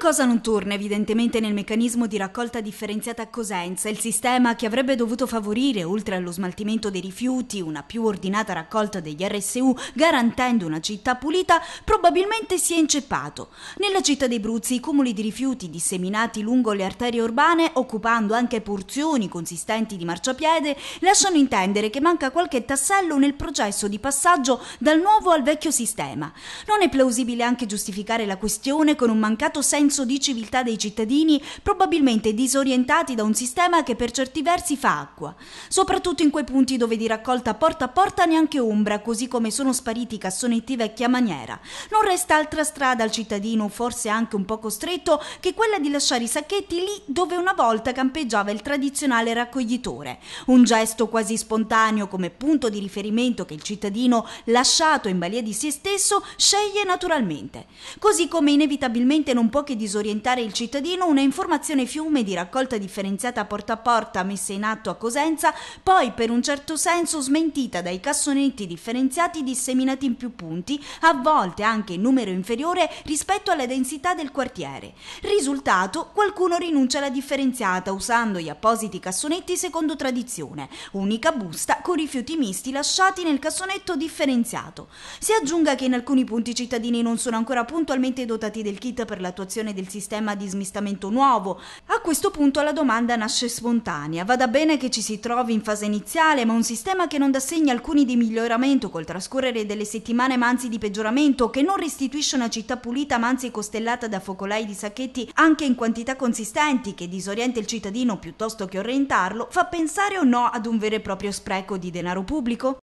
Qualcosa non torna evidentemente nel meccanismo di raccolta differenziata a Cosenza, il sistema che avrebbe dovuto favorire, oltre allo smaltimento dei rifiuti, una più ordinata raccolta degli RSU, garantendo una città pulita, probabilmente si è inceppato. Nella città dei Bruzzi i cumuli di rifiuti disseminati lungo le arterie urbane, occupando anche porzioni consistenti di marciapiede, lasciano intendere che manca qualche tassello nel processo di passaggio dal nuovo al vecchio sistema. Non è plausibile anche giustificare la questione con un mancato senso senso di civiltà dei cittadini probabilmente disorientati da un sistema che per certi versi fa acqua, soprattutto in quei punti dove di raccolta porta a porta neanche ombra, così come sono spariti i cassonetti vecchia maniera. Non resta altra strada al cittadino, forse anche un po' costretto, che quella di lasciare i sacchetti lì dove una volta campeggiava il tradizionale raccoglitore. Un gesto quasi spontaneo come punto di riferimento che il cittadino, lasciato in balia di se stesso, sceglie naturalmente. Così come inevitabilmente non può che disorientare il cittadino, una informazione fiume di raccolta differenziata porta a porta messa in atto a Cosenza, poi per un certo senso smentita dai cassonetti differenziati disseminati in più punti, a volte anche in numero inferiore rispetto alla densità del quartiere. Risultato, qualcuno rinuncia alla differenziata usando gli appositi cassonetti secondo tradizione, unica busta con rifiuti misti lasciati nel cassonetto differenziato. Si aggiunga che in alcuni punti i cittadini non sono ancora puntualmente dotati del kit per l'attuazione applicazione del sistema di smistamento nuovo. A questo punto la domanda nasce spontanea. Vada bene che ci si trovi in fase iniziale, ma un sistema che non dà segni alcuni di miglioramento col trascorrere delle settimane ma anzi di peggioramento, che non restituisce una città pulita ma anzi costellata da focolai di sacchetti anche in quantità consistenti, che disorienta il cittadino piuttosto che orientarlo, fa pensare o no ad un vero e proprio spreco di denaro pubblico?